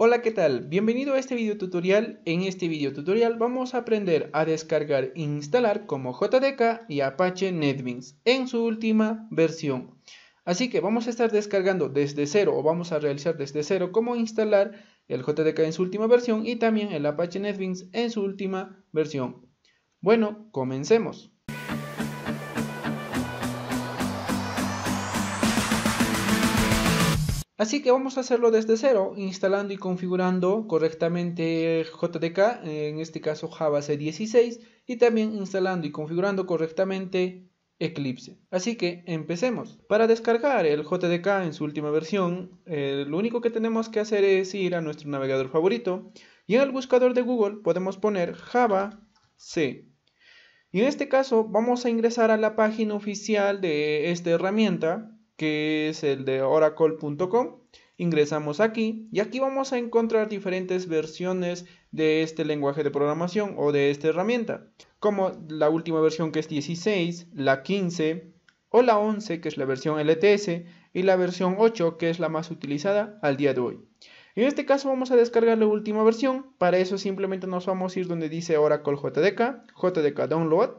Hola qué tal, bienvenido a este video tutorial. En este video tutorial vamos a aprender a descargar e instalar como JDK y Apache NetBeans en su última versión. Así que vamos a estar descargando desde cero o vamos a realizar desde cero cómo instalar el JDK en su última versión y también el Apache NetBeans en su última versión. Bueno, comencemos. Así que vamos a hacerlo desde cero, instalando y configurando correctamente JDK, en este caso Java C16, y también instalando y configurando correctamente Eclipse. Así que empecemos. Para descargar el JDK en su última versión, eh, lo único que tenemos que hacer es ir a nuestro navegador favorito, y en el buscador de Google podemos poner Java C. Y en este caso vamos a ingresar a la página oficial de esta herramienta, que es el de oracle.com. Ingresamos aquí y aquí vamos a encontrar diferentes versiones de este lenguaje de programación o de esta herramienta, como la última versión que es 16, la 15 o la 11 que es la versión LTS y la versión 8 que es la más utilizada al día de hoy. En este caso vamos a descargar la última versión, para eso simplemente nos vamos a ir donde dice Oracle JDK, JDK Download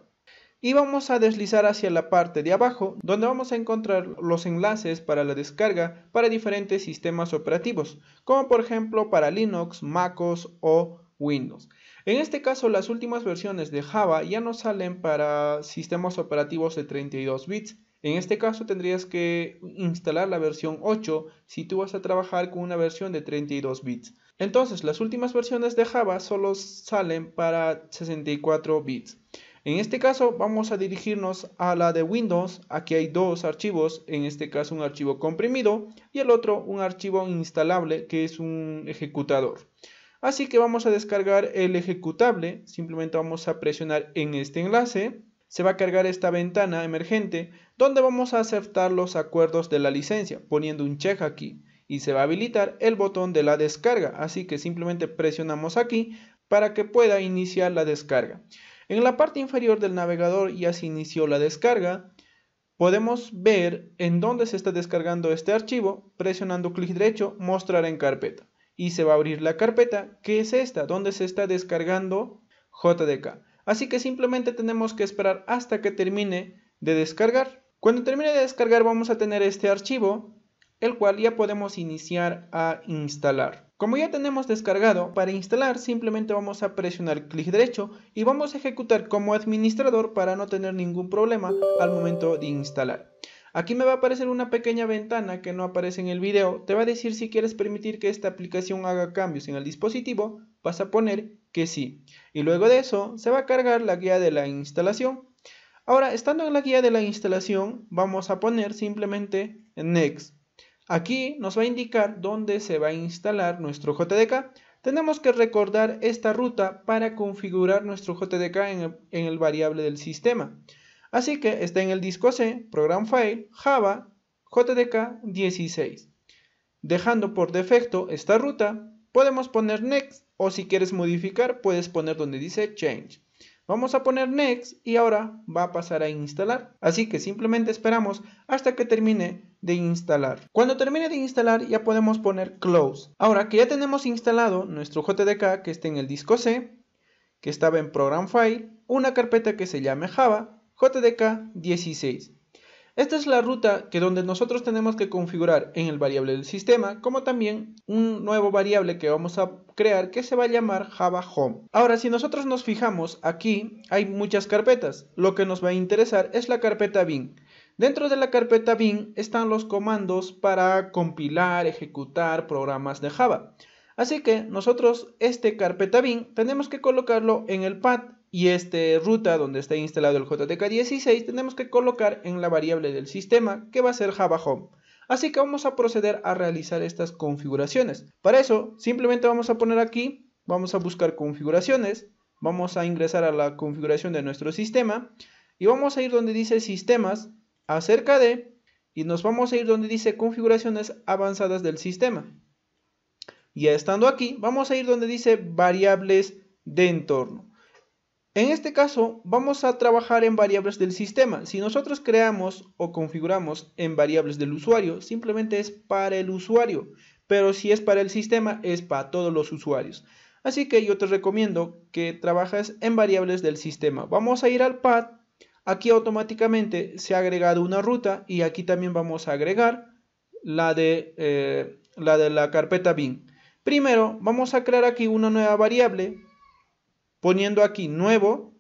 y vamos a deslizar hacia la parte de abajo donde vamos a encontrar los enlaces para la descarga para diferentes sistemas operativos como por ejemplo para Linux, MacOS o Windows. En este caso las últimas versiones de Java ya no salen para sistemas operativos de 32 bits. En este caso tendrías que instalar la versión 8 si tú vas a trabajar con una versión de 32 bits. Entonces las últimas versiones de Java solo salen para 64 bits. En este caso vamos a dirigirnos a la de Windows. Aquí hay dos archivos, en este caso un archivo comprimido y el otro un archivo instalable que es un ejecutador. Así que vamos a descargar el ejecutable, simplemente vamos a presionar en este enlace. Se va a cargar esta ventana emergente donde vamos a aceptar los acuerdos de la licencia poniendo un check aquí y se va a habilitar el botón de la descarga. Así que simplemente presionamos aquí para que pueda iniciar la descarga. En la parte inferior del navegador ya se inició la descarga. Podemos ver en dónde se está descargando este archivo. Presionando clic derecho, mostrar en carpeta. Y se va a abrir la carpeta, que es esta, donde se está descargando JDK. Así que simplemente tenemos que esperar hasta que termine de descargar. Cuando termine de descargar vamos a tener este archivo, el cual ya podemos iniciar a instalar. Como ya tenemos descargado, para instalar simplemente vamos a presionar clic derecho y vamos a ejecutar como administrador para no tener ningún problema al momento de instalar. Aquí me va a aparecer una pequeña ventana que no aparece en el video, te va a decir si quieres permitir que esta aplicación haga cambios en el dispositivo, vas a poner que sí. Y luego de eso se va a cargar la guía de la instalación. Ahora, estando en la guía de la instalación, vamos a poner simplemente Next. Aquí nos va a indicar dónde se va a instalar nuestro JDK. Tenemos que recordar esta ruta para configurar nuestro JDK en el, variable del sistema. Así que está en el disco C, Program File, Java, JDK 16. Dejando por defecto esta ruta, podemos poner Next o si quieres modificar puedes poner donde dice Change. Vamos a poner next y ahora va a pasar a instalar. Así que simplemente esperamos hasta que termine de instalar. Cuando termine de instalar ya podemos poner close. Ahora que ya tenemos instalado nuestro JDK que está en el disco C, que estaba en program file, una carpeta que se llame java, JDK 16. Esta es la ruta que donde nosotros tenemos que configurar en el variable del sistema, como también un nuevo variable que vamos a crear que se va a llamar Java Home. Ahora, si nosotros nos fijamos, aquí hay muchas carpetas. Lo que nos va a interesar es la carpeta bin. Dentro de la carpeta bin están los comandos para compilar, ejecutar programas de Java. Así que nosotros este carpeta bin tenemos que colocarlo en el pad y este ruta donde está instalado el JTK16 tenemos que colocar en la variable del sistema que va a ser Java Home. Así que vamos a proceder a realizar estas configuraciones. Para eso simplemente vamos a poner aquí, vamos a buscar configuraciones, vamos a ingresar a la configuración de nuestro sistema y vamos a ir donde dice sistemas, acerca de y nos vamos a ir donde dice configuraciones avanzadas del sistema. Ya estando aquí, vamos a ir donde dice variables de entorno. En este caso, vamos a trabajar en variables del sistema. Si nosotros creamos o configuramos en variables del usuario, simplemente es para el usuario. Pero si es para el sistema, es para todos los usuarios. Así que yo te recomiendo que trabajes en variables del sistema. Vamos a ir al pad. Aquí automáticamente se ha agregado una ruta y aquí también vamos a agregar la de, eh, la, de la carpeta bin. Primero, vamos a crear aquí una nueva variable poniendo aquí nuevo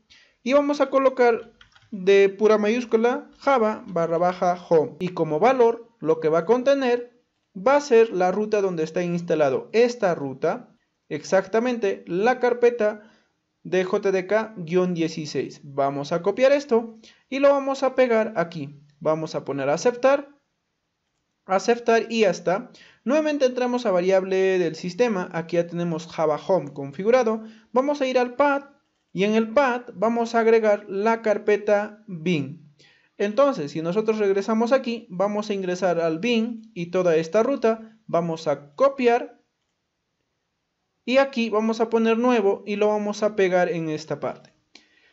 y vamos a colocar de pura mayúscula java barra baja home y como valor lo que va a contener va a ser la ruta donde está instalado esta ruta exactamente la carpeta de JDK-16. Vamos a copiar esto y lo vamos a pegar aquí. Vamos a poner aceptar aceptar y hasta. Nuevamente entramos a variable del sistema, aquí ya tenemos Java Home configurado. Vamos a ir al pad y en el pad vamos a agregar la carpeta bin. Entonces, si nosotros regresamos aquí, vamos a ingresar al bin y toda esta ruta, vamos a copiar y aquí vamos a poner nuevo y lo vamos a pegar en esta parte.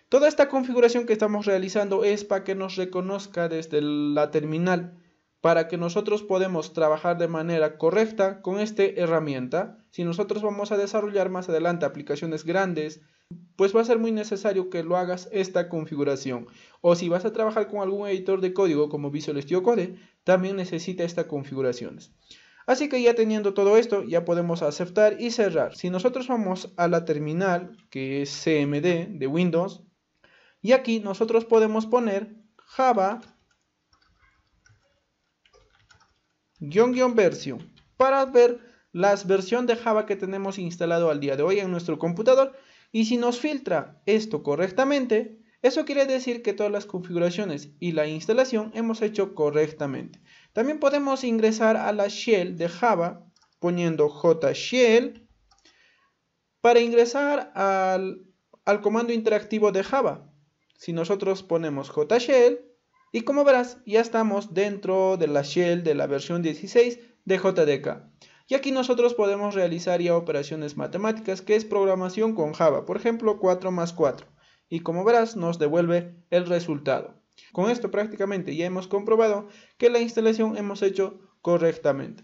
Toda esta configuración que estamos realizando es para que nos reconozca desde la terminal para que nosotros podamos trabajar de manera correcta con esta herramienta. Si nosotros vamos a desarrollar más adelante aplicaciones grandes, pues va a ser muy necesario que lo hagas esta configuración. O si vas a trabajar con algún editor de código como Visual Studio Code, también necesita esta configuraciones. Así que ya teniendo todo esto, ya podemos aceptar y cerrar. Si nosotros vamos a la terminal, que es CMD de Windows, y aquí nosotros podemos poner Java guión versión para ver las versión de Java que tenemos instalado al día de hoy en nuestro computador y si nos filtra esto correctamente, eso quiere decir que todas las configuraciones y la instalación hemos hecho correctamente. También podemos ingresar a la shell de Java poniendo shell para ingresar al, al comando interactivo de Java. Si nosotros ponemos shell y como verás, ya estamos dentro de la shell de la versión 16 de JDK. Y aquí nosotros podemos realizar ya operaciones matemáticas, que es programación con Java, por ejemplo 4 más 4. Y como verás, nos devuelve el resultado. Con esto prácticamente ya hemos comprobado que la instalación hemos hecho correctamente.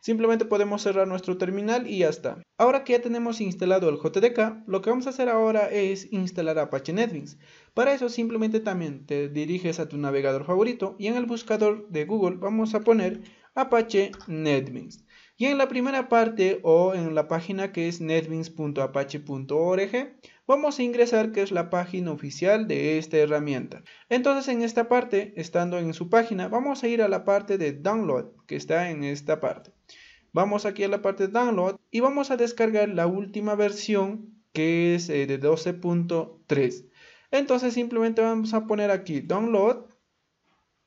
Simplemente podemos cerrar nuestro terminal y ya está. Ahora que ya tenemos instalado el JDK, lo que vamos a hacer ahora es instalar Apache NetBeans. Para eso simplemente también te diriges a tu navegador favorito y en el buscador de Google vamos a poner Apache NetBeans. Y en la primera parte o en la página que es netbeans.apache.org vamos a ingresar que es la página oficial de esta herramienta. Entonces en esta parte, estando en su página, vamos a ir a la parte de download que está en esta parte. Vamos aquí a la parte de download y vamos a descargar la última versión que es eh, de 12.3. Entonces simplemente vamos a poner aquí download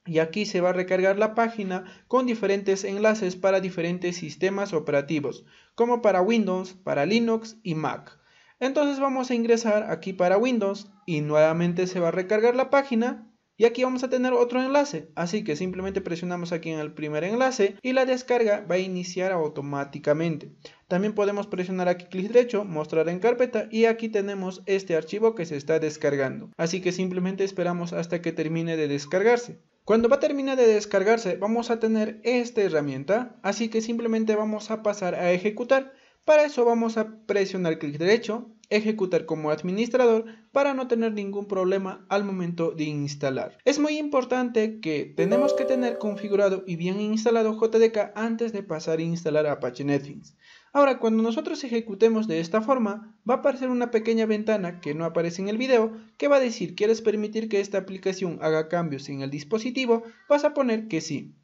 y aquí se va a recargar la página con diferentes enlaces para diferentes sistemas operativos, como para Windows, para Linux y Mac. Entonces vamos a ingresar aquí para Windows y nuevamente se va a recargar la página y aquí vamos a tener otro enlace, así que simplemente presionamos aquí en el primer enlace y la descarga va a iniciar automáticamente. También podemos presionar aquí clic derecho, mostrar en carpeta y aquí tenemos este archivo que se está descargando. Así que simplemente esperamos hasta que termine de descargarse. Cuando va a terminar de descargarse vamos a tener esta herramienta, así que simplemente vamos a pasar a ejecutar. Para eso vamos a presionar clic derecho, ejecutar como administrador para no tener ningún problema al momento de instalar. Es muy importante que tenemos que tener configurado y bien instalado JDK antes de pasar a instalar Apache Netflix. Ahora, cuando nosotros ejecutemos de esta forma, va a aparecer una pequeña ventana que no aparece en el video, que va a decir, ¿quieres permitir que esta aplicación haga cambios en el dispositivo? Vas a poner que sí.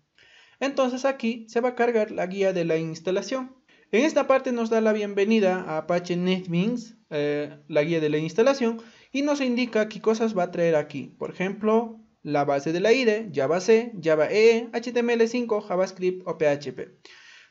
Entonces aquí se va a cargar la guía de la instalación. En esta parte nos da la bienvenida a Apache NetBeans, eh, la guía de la instalación, y nos indica qué cosas va a traer aquí. Por ejemplo, la base de la IDE, Java C, Java EE, HTML5, JavaScript o PHP.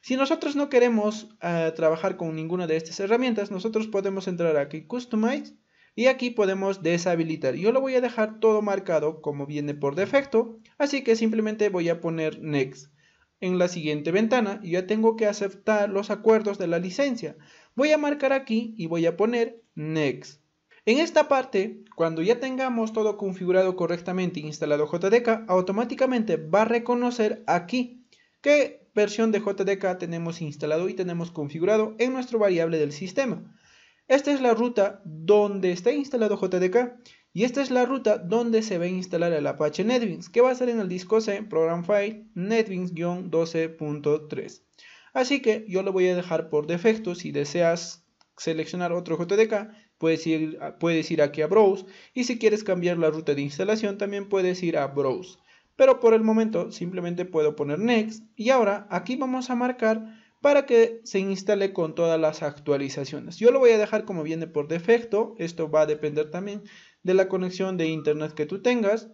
Si nosotros no queremos eh, trabajar con ninguna de estas herramientas, nosotros podemos entrar aquí Customize y aquí podemos deshabilitar. Yo lo voy a dejar todo marcado como viene por defecto, así que simplemente voy a poner Next en la siguiente ventana ya tengo que aceptar los acuerdos de la licencia. Voy a marcar aquí y voy a poner Next. En esta parte, cuando ya tengamos todo configurado correctamente e instalado JDK, automáticamente va a reconocer aquí qué versión de JDK tenemos instalado y tenemos configurado en nuestro variable del sistema. Esta es la ruta donde está instalado JDK y esta es la ruta donde se va a instalar el Apache NetBeans, que va a ser en el disco C, Program File, NetBeans-12.3. Así que yo lo voy a dejar por defecto. Si deseas seleccionar otro JDK, puedes ir, puedes ir aquí a Browse. Y si quieres cambiar la ruta de instalación, también puedes ir a Browse. Pero por el momento simplemente puedo poner Next. Y ahora aquí vamos a marcar para que se instale con todas las actualizaciones. Yo lo voy a dejar como viene por defecto. Esto va a depender también de la conexión de internet que tú tengas,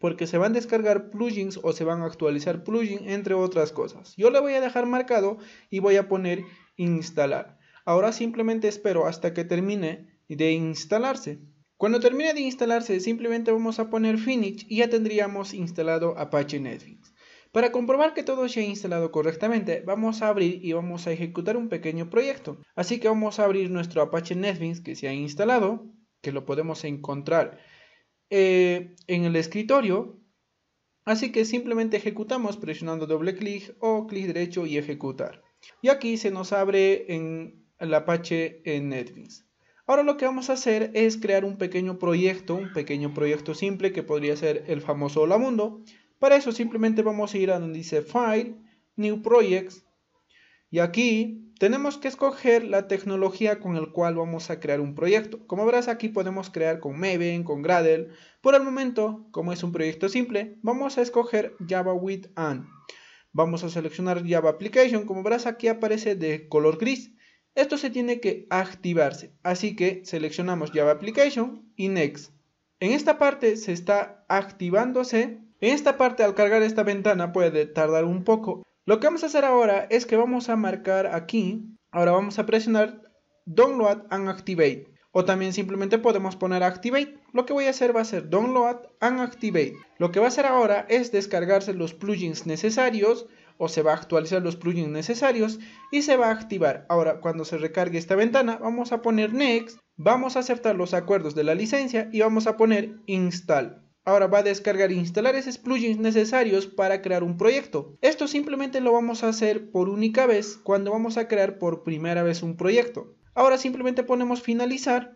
porque se van a descargar plugins o se van a actualizar plugins, entre otras cosas. Yo le voy a dejar marcado y voy a poner instalar. Ahora simplemente espero hasta que termine de instalarse. Cuando termine de instalarse, simplemente vamos a poner Finish y ya tendríamos instalado Apache Netflix. Para comprobar que todo se ha instalado correctamente, vamos a abrir y vamos a ejecutar un pequeño proyecto. Así que vamos a abrir nuestro Apache NetBeans que se ha instalado que lo podemos encontrar eh, en el escritorio. Así que simplemente ejecutamos presionando doble clic o clic derecho y ejecutar. Y aquí se nos abre en el Apache en NetBeans. Ahora lo que vamos a hacer es crear un pequeño proyecto, un pequeño proyecto simple que podría ser el famoso Hola Mundo. Para eso simplemente vamos a ir a donde dice File, New Projects, y aquí tenemos que escoger la tecnología con el cual vamos a crear un proyecto. Como verás aquí podemos crear con Maven, con Gradle. Por el momento, como es un proyecto simple, vamos a escoger Java with AND. Vamos a seleccionar Java Application. Como verás aquí aparece de color gris. Esto se tiene que activarse. Así que seleccionamos Java Application y Next. En esta parte se está activándose. En esta parte al cargar esta ventana puede tardar un poco. Lo que vamos a hacer ahora es que vamos a marcar aquí, ahora vamos a presionar Download and Activate. O también simplemente podemos poner Activate. Lo que voy a hacer va a ser Download and Activate. Lo que va a hacer ahora es descargarse los plugins necesarios o se va a actualizar los plugins necesarios y se va a activar. Ahora cuando se recargue esta ventana vamos a poner Next, vamos a aceptar los acuerdos de la licencia y vamos a poner Install. Ahora va a descargar e instalar esos plugins necesarios para crear un proyecto. Esto simplemente lo vamos a hacer por única vez cuando vamos a crear por primera vez un proyecto. Ahora simplemente ponemos finalizar,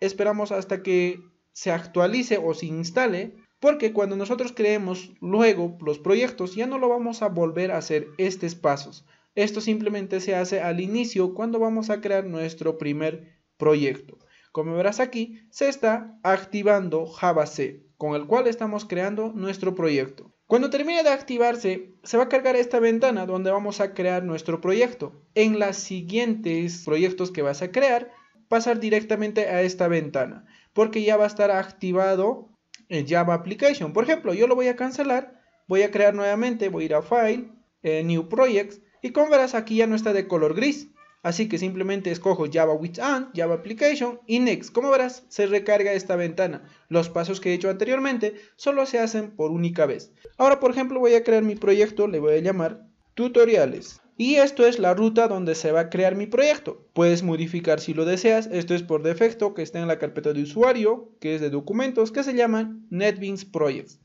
esperamos hasta que se actualice o se instale, porque cuando nosotros creemos luego los proyectos ya no lo vamos a volver a hacer estos pasos. Esto simplemente se hace al inicio cuando vamos a crear nuestro primer proyecto. Como verás aquí, se está activando Java C con el cual estamos creando nuestro proyecto. Cuando termine de activarse, se va a cargar esta ventana donde vamos a crear nuestro proyecto. En los siguientes proyectos que vas a crear, pasar directamente a esta ventana, porque ya va a estar activado el Java Application. Por ejemplo, yo lo voy a cancelar, voy a crear nuevamente, voy a ir a File, eh, New Projects, y como verás aquí ya no está de color gris, Así que simplemente escojo Java with and, Java application y next. Como verás, se recarga esta ventana. Los pasos que he hecho anteriormente solo se hacen por única vez. Ahora, por ejemplo, voy a crear mi proyecto, le voy a llamar tutoriales. Y esto es la ruta donde se va a crear mi proyecto. Puedes modificar si lo deseas. Esto es por defecto que está en la carpeta de usuario, que es de documentos, que se llaman NetBeans Projects.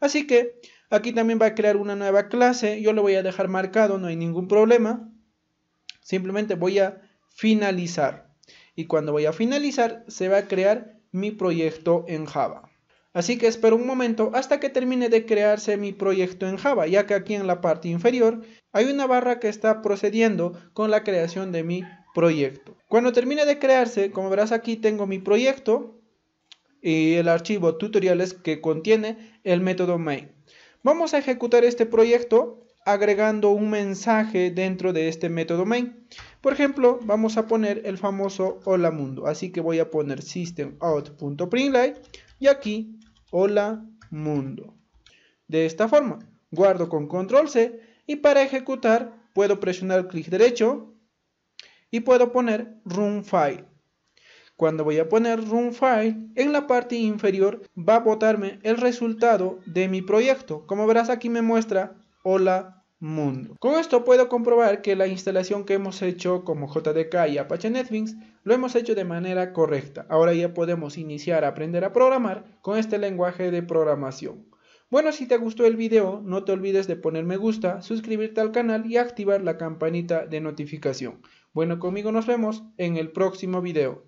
Así que aquí también va a crear una nueva clase. Yo lo voy a dejar marcado, no hay ningún problema. Simplemente voy a finalizar. Y cuando voy a finalizar, se va a crear mi proyecto en Java. Así que espero un momento hasta que termine de crearse mi proyecto en Java, ya que aquí en la parte inferior hay una barra que está procediendo con la creación de mi proyecto. Cuando termine de crearse, como verás aquí tengo mi proyecto y el archivo tutoriales que contiene el método main. Vamos a ejecutar este proyecto agregando un mensaje dentro de este método main. Por ejemplo, vamos a poner el famoso hola mundo. Así que voy a poner systemout.println y aquí hola mundo. De esta forma, guardo con control C y para ejecutar puedo presionar clic derecho y puedo poner run file. Cuando voy a poner run file, en la parte inferior va a botarme el resultado de mi proyecto. Como verás aquí me muestra hola mundo. Con esto puedo comprobar que la instalación que hemos hecho como JDK y Apache netflix lo hemos hecho de manera correcta. Ahora ya podemos iniciar a aprender a programar con este lenguaje de programación. Bueno, si te gustó el video, no te olvides de poner me gusta, suscribirte al canal y activar la campanita de notificación. Bueno, conmigo nos vemos en el próximo video.